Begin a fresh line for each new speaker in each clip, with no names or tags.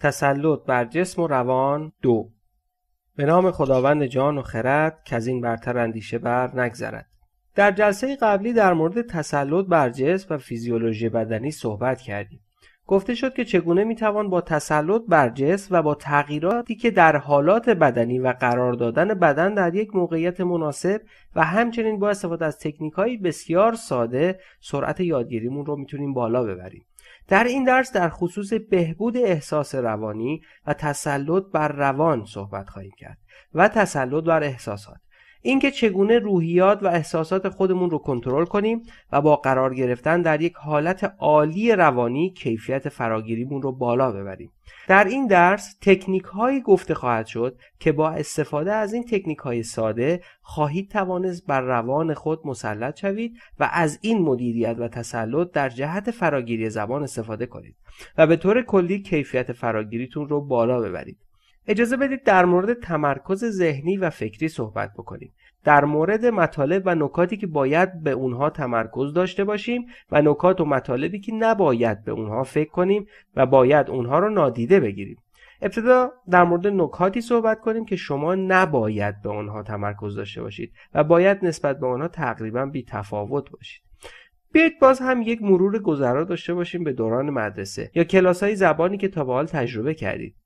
تسلط بر جسم و روان دو به نام خداوند جان و خرد که از این برتر اندیشه بر نگذرد در جلسه قبلی در مورد تسلط بر جسم و فیزیولوژی بدنی صحبت کردیم گفته شد که چگونه میتوان با تسلط بر جسم و با تغییراتی که در حالات بدنی و قرار دادن بدن در یک موقعیت مناسب و همچنین با استفاده از تکنیک های بسیار ساده سرعت یادگیریمون رو میتونیم بالا ببریم در این درس در خصوص بهبود احساس روانی و تسلط بر روان صحبت خواهیم کرد و تسلط بر احساسات اینکه چگونه روحیات و احساسات خودمون رو کنترل کنیم و با قرار گرفتن در یک حالت عالی روانی کیفیت فراگیریمون رو بالا ببریم در این درس تکنیک هایی گفته خواهد شد که با استفاده از این تکنیک های ساده خواهید توانست بر روان خود مسلط شوید و از این مدیریت و تسلط در جهت فراگیری زبان استفاده کنید و به طور کلی کیفیت فراگیریتون رو بالا ببرید اجازه بدید در مورد تمرکز ذهنی و فکری صحبت بکنیم در مورد مطالب و نکاتی که باید به اونها تمرکز داشته باشیم و نکات و مطالبی که نباید به اونها فکر کنیم و باید اونها رو نادیده بگیریم ابتدا در مورد نکاتی صحبت کنیم که شما نباید به آنها تمرکز داشته باشید و باید نسبت به آنها تقریبا بی تفاوت باشید بیایید باز هم یک مرور گذرا داشته باشیم به دوران مدرسه یا کلاس های زبانی که تا به حال تجربه کردید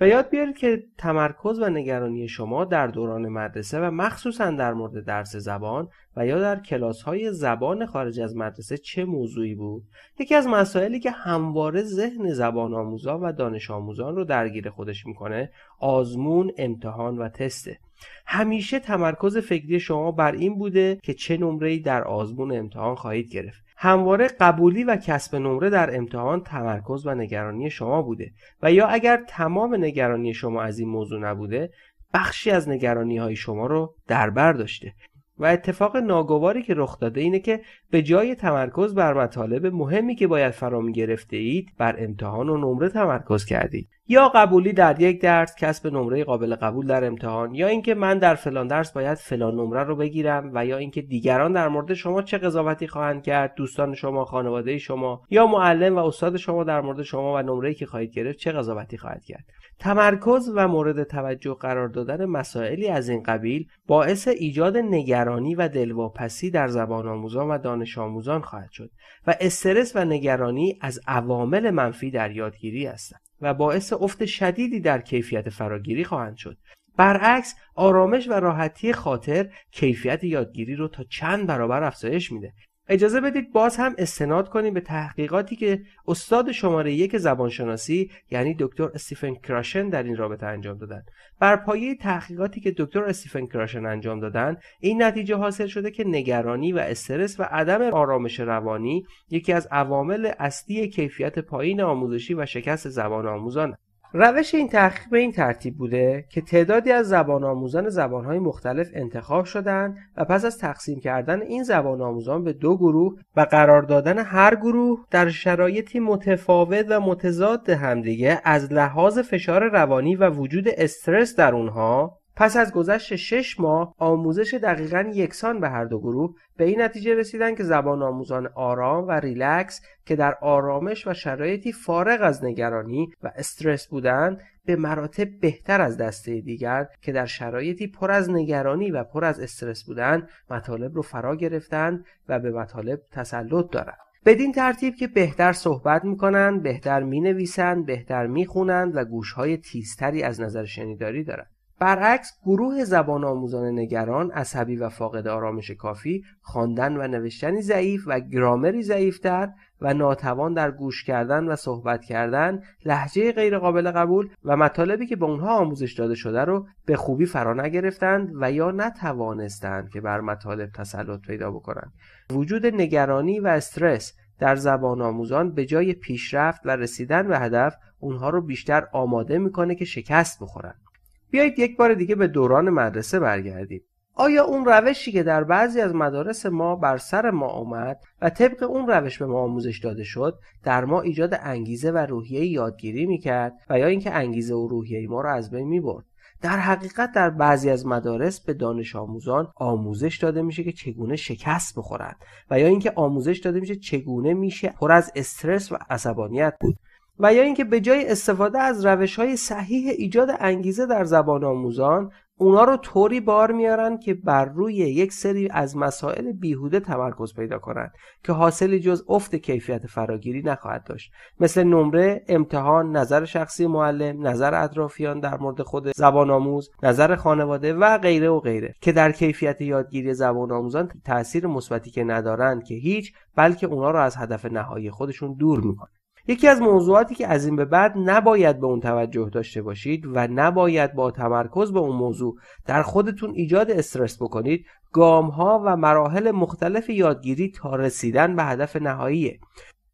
به یاد بیارید که تمرکز و نگرانی شما در دوران مدرسه و مخصوصا در مورد درس زبان و یا در کلاس های زبان خارج از مدرسه چه موضوعی بود یکی از مسائلی که همواره ذهن زبان آموزان و دانش آموزان رو درگیر خودش میکنه آزمون امتحان و تسته همیشه تمرکز فکری شما بر این بوده که چه نمره‌ای در آزمون امتحان خواهید گرفت همواره قبولی و کسب نمره در امتحان تمرکز و نگرانی شما بوده و یا اگر تمام نگرانی شما از این موضوع نبوده بخشی از نگرانی های شما رو در بر داشته و اتفاق ناگواری که رخ داده اینه که به جای تمرکز بر مطالب مهمی که باید فرا گرفته اید بر امتحان و نمره تمرکز کردید یا قبولی در یک درس کسب نمره قابل قبول در امتحان یا اینکه من در فلان درس باید فلان نمره رو بگیرم و یا اینکه دیگران در مورد شما چه قضاوتی خواهند کرد دوستان شما خانواده شما یا معلم و استاد شما در مورد شما و نمره که خواهید گرفت چه قضاوتی خواهد کرد تمرکز و مورد توجه قرار دادن مسائلی از این قبیل باعث ایجاد نگرانی و دلواپسی در زبان آموزان و دانش آموزان خواهد شد و استرس و نگرانی از عوامل منفی در یادگیری هستند و باعث افت شدیدی در کیفیت فراگیری خواهند شد برعکس آرامش و راحتی خاطر کیفیت یادگیری رو تا چند برابر افزایش میده اجازه بدید باز هم استناد کنیم به تحقیقاتی که استاد شماره یک زبانشناسی یعنی دکتر استیفن کراشن در این رابطه انجام دادن بر پایه تحقیقاتی که دکتر استیفن کراشن انجام دادن این نتیجه حاصل شده که نگرانی و استرس و عدم آرامش روانی یکی از عوامل اصلی کیفیت پایین آموزشی و شکست زبان آموزان روش این تحقیق به این ترتیب بوده که تعدادی از زبان آموزان زبانهای مختلف انتخاب شدند و پس از تقسیم کردن این زبان آموزان به دو گروه و قرار دادن هر گروه در شرایطی متفاوت و متضاد همدیگه از لحاظ فشار روانی و وجود استرس در اونها پس از گذشت شش ماه آموزش دقیقا یکسان به هر دو گروه به این نتیجه رسیدن که زبان آموزان آرام و ریلکس که در آرامش و شرایطی فارغ از نگرانی و استرس بودند به مراتب بهتر از دسته دیگر که در شرایطی پر از نگرانی و پر از استرس بودند مطالب رو فرا گرفتند و به مطالب تسلط دارند بدین ترتیب که بهتر صحبت میکنند، بهتر مینویسند، بهتر میخونند و گوشهای تیزتری از نظر شنیداری دارند. برعکس گروه زبان آموزان نگران عصبی و فاقد آرامش کافی خواندن و نوشتنی ضعیف و گرامری ضعیفتر و ناتوان در گوش کردن و صحبت کردن لحجه غیرقابل قبول و مطالبی که به اونها آموزش داده شده رو به خوبی فرا نگرفتند و یا نتوانستند که بر مطالب تسلط پیدا بکنند وجود نگرانی و استرس در زبان آموزان به جای پیشرفت و رسیدن به هدف اونها رو بیشتر آماده میکنه که شکست بخورند بیایید یک بار دیگه به دوران مدرسه برگردیم آیا اون روشی که در بعضی از مدارس ما بر سر ما آمد و طبق اون روش به ما آموزش داده شد در ما ایجاد انگیزه و روحیه یادگیری میکرد و یا اینکه انگیزه و روحیه ما را از بین میبرد در حقیقت در بعضی از مدارس به دانش آموزان آموزش داده میشه که چگونه شکست بخورند و یا اینکه آموزش داده میشه چگونه میشه پر از استرس و عصبانیت بود و یا اینکه به جای استفاده از روش های صحیح ایجاد انگیزه در زبان آموزان اونا رو طوری بار میارن که بر روی یک سری از مسائل بیهوده تمرکز پیدا کنند که حاصل جز افت کیفیت فراگیری نخواهد داشت مثل نمره، امتحان، نظر شخصی معلم، نظر اطرافیان در مورد خود زبان آموز، نظر خانواده و غیره و غیره که در کیفیت یادگیری زبان آموزان تاثیر مثبتی که ندارند که هیچ بلکه اونا رو از هدف نهایی خودشون دور میکنه یکی از موضوعاتی که از این به بعد نباید به اون توجه داشته باشید و نباید با تمرکز به اون موضوع در خودتون ایجاد استرس بکنید گام ها و مراحل مختلف یادگیری تا رسیدن به هدف نهاییه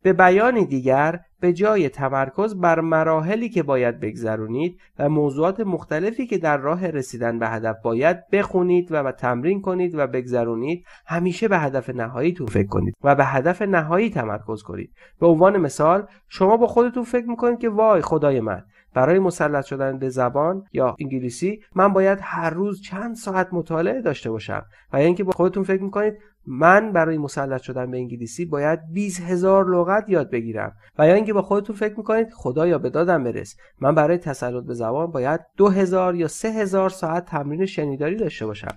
به بیانی دیگر به جای تمرکز بر مراحلی که باید بگذرونید و موضوعات مختلفی که در راه رسیدن به هدف باید بخونید و تمرین کنید و بگذرونید همیشه به هدف نهاییتون فکر کنید و به هدف نهایی تمرکز کنید به عنوان مثال شما با خودتون فکر میکنید که وای خدای من برای مسلط شدن به زبان یا انگلیسی من باید هر روز چند ساعت مطالعه داشته باشم و یا اینکه با خودتون فکر میکنید من برای مسلط شدن به انگلیسی باید 20 هزار لغت یاد بگیرم و یا اینکه با خودتون فکر میکنید خدا یا به دادم برس من برای تسلط به زبان باید دو هزار یا سه هزار ساعت تمرین شنیداری داشته باشم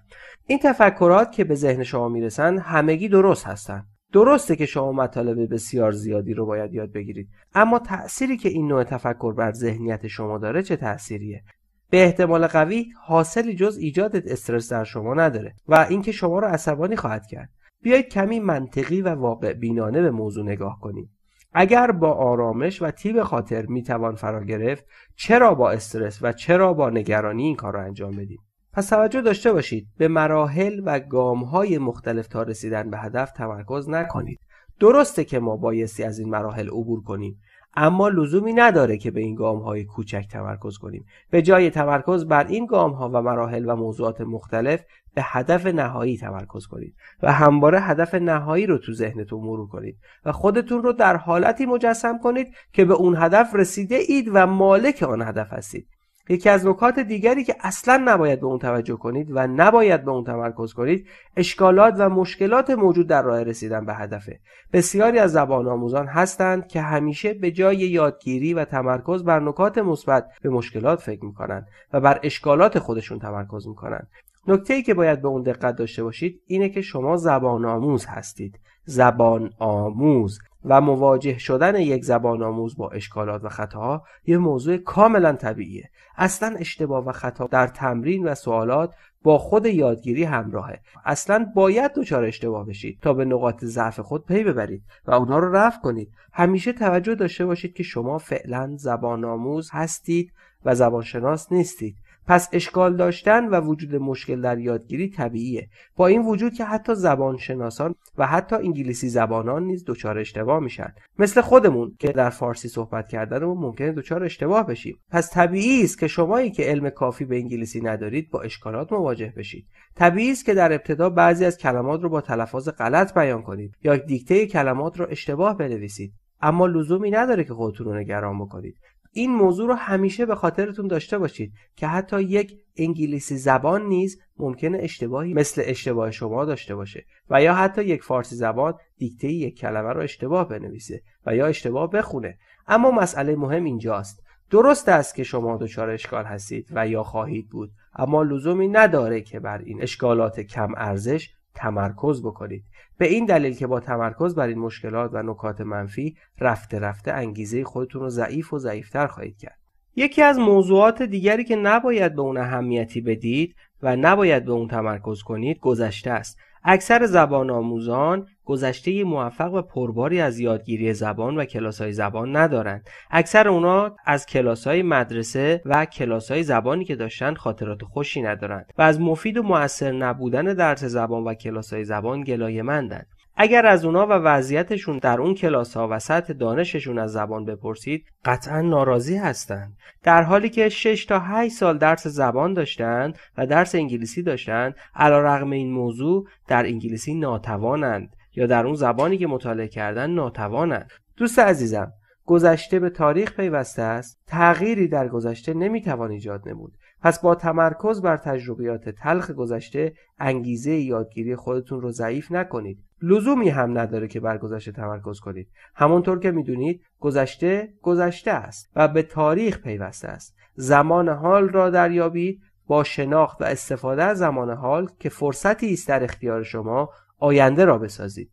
این تفکرات که به ذهن شما میرسن همگی درست هستند درسته که شما مطالب بسیار زیادی رو باید یاد بگیرید اما تأثیری که این نوع تفکر بر ذهنیت شما داره چه تأثیریه به احتمال قوی حاصلی جز ایجاد استرس در شما نداره و اینکه شما رو عصبانی خواهد کرد بیایید کمی منطقی و واقع بینانه به موضوع نگاه کنید اگر با آرامش و تیب خاطر میتوان فرا گرفت چرا با استرس و چرا با نگرانی این کار را انجام بدید پس توجه داشته باشید به مراحل و گام های مختلف تا رسیدن به هدف تمرکز نکنید درسته که ما بایستی از این مراحل عبور کنیم اما لزومی نداره که به این گام های کوچک تمرکز کنیم به جای تمرکز بر این گام ها و مراحل و موضوعات مختلف به هدف نهایی تمرکز کنید و همواره هدف نهایی رو تو ذهنتون مرور کنید و خودتون رو در حالتی مجسم کنید که به اون هدف رسیده اید و مالک آن هدف هستید یکی از نکات دیگری که اصلا نباید به اون توجه کنید و نباید به اون تمرکز کنید اشکالات و مشکلات موجود در راه رسیدن به هدفه بسیاری از زبان آموزان هستند که همیشه به جای یادگیری و تمرکز بر نکات مثبت به مشکلات فکر میکنند و بر اشکالات خودشون تمرکز میکنند نکته ای که باید به اون دقت داشته باشید اینه که شما زبان آموز هستید زبان آموز و مواجه شدن یک زبان آموز با اشکالات و خطاها یه موضوع کاملا طبیعیه اصلا اشتباه و خطا در تمرین و سوالات با خود یادگیری همراهه اصلا باید دچار اشتباه بشید تا به نقاط ضعف خود پی ببرید و اونها رو رفع کنید همیشه توجه داشته باشید که شما فعلا زبان آموز هستید و زبانشناس نیستید پس اشکال داشتن و وجود مشکل در یادگیری طبیعیه با این وجود که حتی زبانشناسان و حتی انگلیسی زبانان نیز دچار اشتباه میشن مثل خودمون که در فارسی صحبت و ممکنه دچار اشتباه بشیم پس طبیعی است که شمایی که علم کافی به انگلیسی ندارید با اشکالات مواجه بشید طبیعی است که در ابتدا بعضی از کلمات رو با تلفظ غلط بیان کنید یا دیکته کلمات را اشتباه بنویسید اما لزومی نداره که خودتون رو نگران بکنید این موضوع رو همیشه به خاطرتون داشته باشید که حتی یک انگلیسی زبان نیز ممکنه اشتباهی مثل اشتباه شما داشته باشه و یا حتی یک فارسی زبان دیکته یک کلمه رو اشتباه بنویسه و یا اشتباه بخونه اما مسئله مهم اینجاست درست است که شما دچار اشکال هستید و یا خواهید بود اما لزومی نداره که بر این اشکالات کم ارزش تمرکز بکنید به این دلیل که با تمرکز بر این مشکلات و نکات منفی رفته رفته انگیزه خودتون رو ضعیف و ضعیفتر خواهید کرد یکی از موضوعات دیگری که نباید به اون اهمیتی بدید و نباید به اون تمرکز کنید گذشته است اکثر زبان آموزان گذشته موفق و پرباری از یادگیری زبان و های زبان ندارند. اکثر اونا از های مدرسه و های زبانی که داشتن خاطرات خوشی ندارند و از مفید و موثر نبودن درس زبان و های زبان گلایه‌مندند. اگر از اونا و وضعیتشون در اون کلاس ها و سطح دانششون از زبان بپرسید قطعا ناراضی هستند در حالی که 6 تا 8 سال درس زبان داشتند و درس انگلیسی داشتند رغم این موضوع در انگلیسی ناتوانند یا در اون زبانی که مطالعه کردن ناتوانند دوست عزیزم گذشته به تاریخ پیوسته است تغییری در گذشته نمیتوان ایجاد نمود پس با تمرکز بر تجربیات تلخ گذشته انگیزه یادگیری خودتون رو ضعیف نکنید لزومی هم نداره که بر گذشته تمرکز کنید همونطور که میدونید گذشته گذشته است و به تاریخ پیوسته است زمان حال را دریابید با شناخت و استفاده از زمان حال که فرصتی است در اختیار شما آینده را بسازید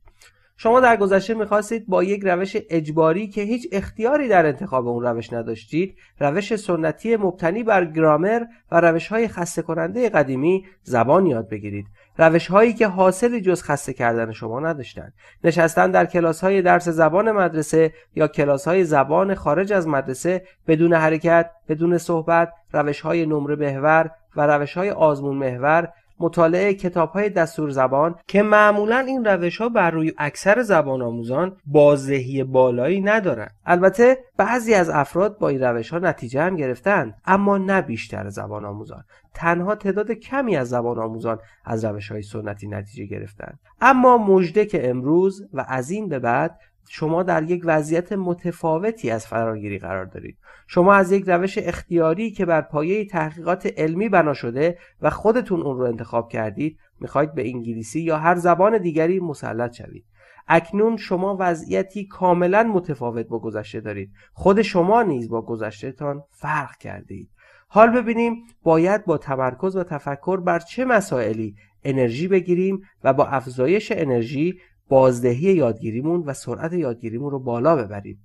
شما در گذشته میخواستید با یک روش اجباری که هیچ اختیاری در انتخاب اون روش نداشتید روش سنتی مبتنی بر گرامر و روش های خسته کننده قدیمی زبان یاد بگیرید روش هایی که حاصل جز خسته کردن شما نداشتند نشستن در کلاس های درس زبان مدرسه یا کلاس های زبان خارج از مدرسه بدون حرکت بدون صحبت روش های نمره بهور و روش های آزمون محور مطالعه کتاب های دستور زبان که معمولا این روش ها بر روی اکثر زبان آموزان بازدهی بالایی ندارند البته بعضی از افراد با این روش ها نتیجه هم گرفتند اما نه بیشتر زبان آموزان تنها تعداد کمی از زبان آموزان از روش های سنتی نتیجه گرفتند اما مژده که امروز و از این به بعد شما در یک وضعیت متفاوتی از فراگیری قرار دارید شما از یک روش اختیاری که بر پایه تحقیقات علمی بنا شده و خودتون اون رو انتخاب کردید میخواید به انگلیسی یا هر زبان دیگری مسلط شوید اکنون شما وضعیتی کاملا متفاوت با گذشته دارید خود شما نیز با گذشتهتان فرق کردید حال ببینیم باید با تمرکز و تفکر بر چه مسائلی انرژی بگیریم و با افزایش انرژی بازدهی یادگیریمون و سرعت یادگیریمون رو بالا ببریم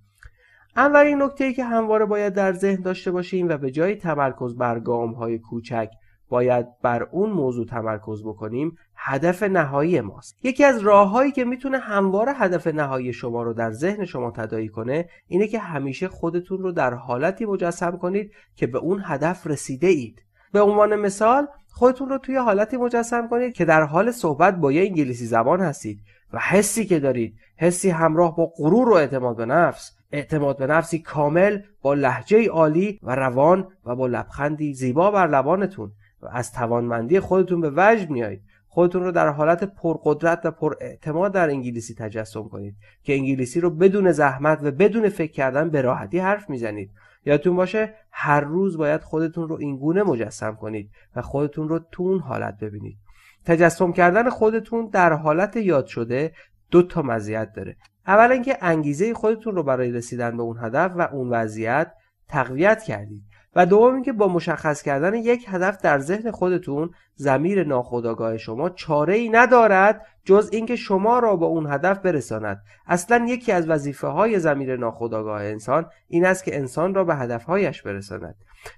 اولین نکته ای که همواره باید در ذهن داشته باشیم و به جای تمرکز بر گام های کوچک باید بر اون موضوع تمرکز بکنیم هدف نهایی ماست یکی از راههایی که میتونه همواره هدف نهایی شما رو در ذهن شما تدایی کنه اینه که همیشه خودتون رو در حالتی مجسم کنید که به اون هدف رسیده اید به عنوان مثال خودتون رو توی حالتی مجسم کنید که در حال صحبت با یه انگلیسی زبان هستید و حسی که دارید حسی همراه با غرور و اعتماد به نفس اعتماد به نفسی کامل با لحجه عالی و روان و با لبخندی زیبا بر لبانتون و از توانمندی خودتون به وجد میایید خودتون رو در حالت پرقدرت و پر اعتماد در انگلیسی تجسم کنید که انگلیسی رو بدون زحمت و بدون فکر کردن به راحتی حرف میزنید یادتون باشه هر روز باید خودتون رو اینگونه مجسم کنید و خودتون رو تو اون حالت ببینید تجسم کردن خودتون در حالت یاد شده دو تا مزیت داره اولا که انگیزه خودتون رو برای رسیدن به اون هدف و اون وضعیت تقویت کردید و دوم اینکه با مشخص کردن یک هدف در ذهن خودتون زمیر ناخودآگاه شما چاره ای ندارد جز اینکه شما را به اون هدف برساند اصلا یکی از وظیفه های زمیر ناخودآگاه انسان این است که انسان را به هدفهایش برساند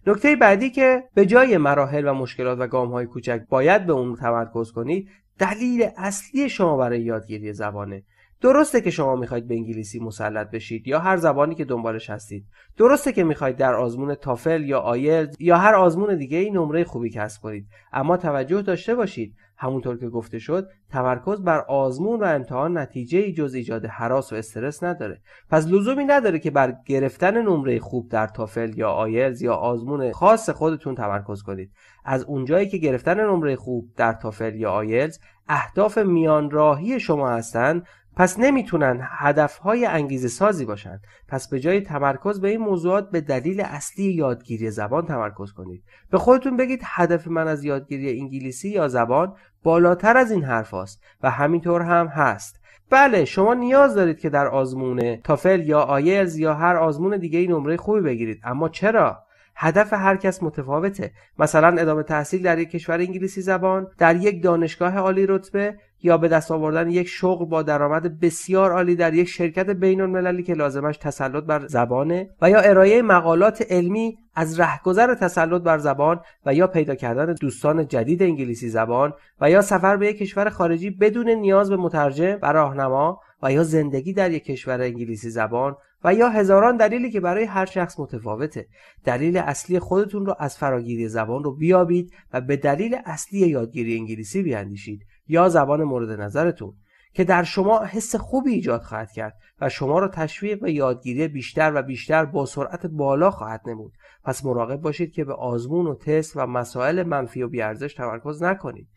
نکته بعدی که به جای مراحل و مشکلات و گام های کوچک باید به اون تمرکز کنید دلیل اصلی شما برای یادگیری زبانه درسته که شما میخواید به انگلیسی مسلط بشید یا هر زبانی که دنبالش هستید درسته که میخواید در آزمون تافل یا آیلز یا هر آزمون دیگه ای نمره خوبی کسب کنید اما توجه داشته باشید همونطور که گفته شد تمرکز بر آزمون و امتحان نتیجه ای جز ایجاد حراس و استرس نداره پس لزومی نداره که بر گرفتن نمره خوب در تافل یا آیلز یا آزمون خاص خودتون تمرکز کنید از اونجایی که گرفتن نمره خوب در تافل یا آیلز اهداف راهی شما هستند پس نمیتونن هدفهای انگیزه سازی باشن پس به جای تمرکز به این موضوعات به دلیل اصلی یادگیری زبان تمرکز کنید به خودتون بگید هدف من از یادگیری انگلیسی یا زبان بالاتر از این حرف هست و همینطور هم هست بله شما نیاز دارید که در آزمون تافل یا آیلز یا هر آزمون دیگه نمره خوبی بگیرید اما چرا هدف هر کس متفاوته مثلا ادامه تحصیل در یک کشور انگلیسی زبان در یک دانشگاه عالی رتبه یا به دست آوردن یک شغل با درآمد بسیار عالی در یک شرکت بین المللی که لازمش تسلط بر زبانه و یا ارائه مقالات علمی از رهگذر تسلط بر زبان و یا پیدا کردن دوستان جدید انگلیسی زبان و یا سفر به یک کشور خارجی بدون نیاز به مترجم و راهنما و یا زندگی در یک کشور انگلیسی زبان و یا هزاران دلیلی که برای هر شخص متفاوته دلیل اصلی خودتون رو از فراگیری زبان رو بیابید و به دلیل اصلی یادگیری انگلیسی بیاندیشید یا زبان مورد نظرتون که در شما حس خوبی ایجاد خواهد کرد و شما را تشویق به یادگیری بیشتر و بیشتر با سرعت بالا خواهد نمود پس مراقب باشید که به آزمون و تست و مسائل منفی و بیارزش تمرکز نکنید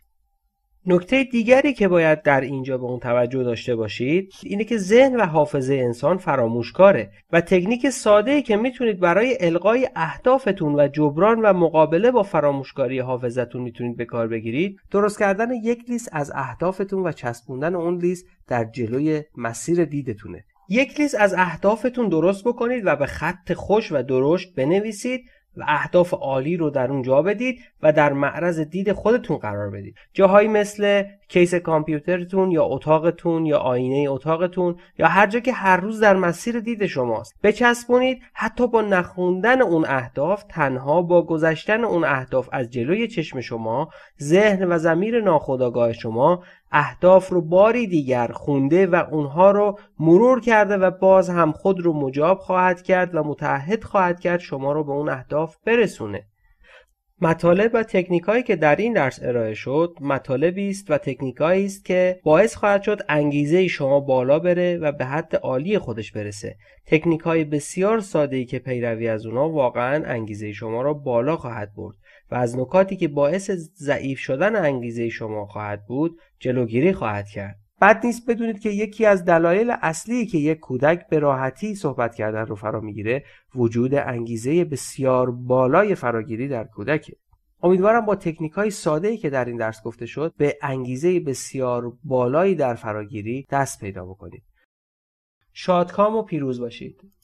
نکته دیگری که باید در اینجا به اون توجه داشته باشید اینه که ذهن و حافظه انسان فراموشکاره و تکنیک ساده ای که میتونید برای القای اهدافتون و جبران و مقابله با فراموشکاری حافظتون میتونید به کار بگیرید درست کردن یک لیست از اهدافتون و چسبوندن اون لیست در جلوی مسیر دیدتونه یک لیست از اهدافتون درست بکنید و به خط خوش و درشت بنویسید و اهداف عالی رو در اون جا بدید و در معرض دید خودتون قرار بدید جاهایی مثل کیس کامپیوترتون یا اتاقتون یا آینه اتاقتون یا هر جا که هر روز در مسیر دید شماست بچسبونید حتی با نخوندن اون اهداف تنها با گذشتن اون اهداف از جلوی چشم شما ذهن و زمیر ناخودآگاه شما اهداف رو باری دیگر خونده و اونها رو مرور کرده و باز هم خود رو مجاب خواهد کرد و متعهد خواهد کرد شما رو به اون اهداف برسونه مطالب و تکنیکایی که در این درس ارائه شد مطالبی است و تکنیکایی است که باعث خواهد شد انگیزه شما بالا بره و به حد عالی خودش برسه تکنیک های بسیار ساده ای که پیروی از اونا واقعا انگیزه شما را بالا خواهد برد و از نکاتی که باعث ضعیف شدن انگیزه شما خواهد بود جلوگیری خواهد کرد بد نیست بدونید که یکی از دلایل اصلی که یک کودک به راحتی صحبت کردن رو فرا میگیره وجود انگیزه بسیار بالای فراگیری در کودکه امیدوارم با تکنیک های ساده که در این درس گفته شد به انگیزه بسیار بالایی در فراگیری دست پیدا بکنید شادکام و پیروز باشید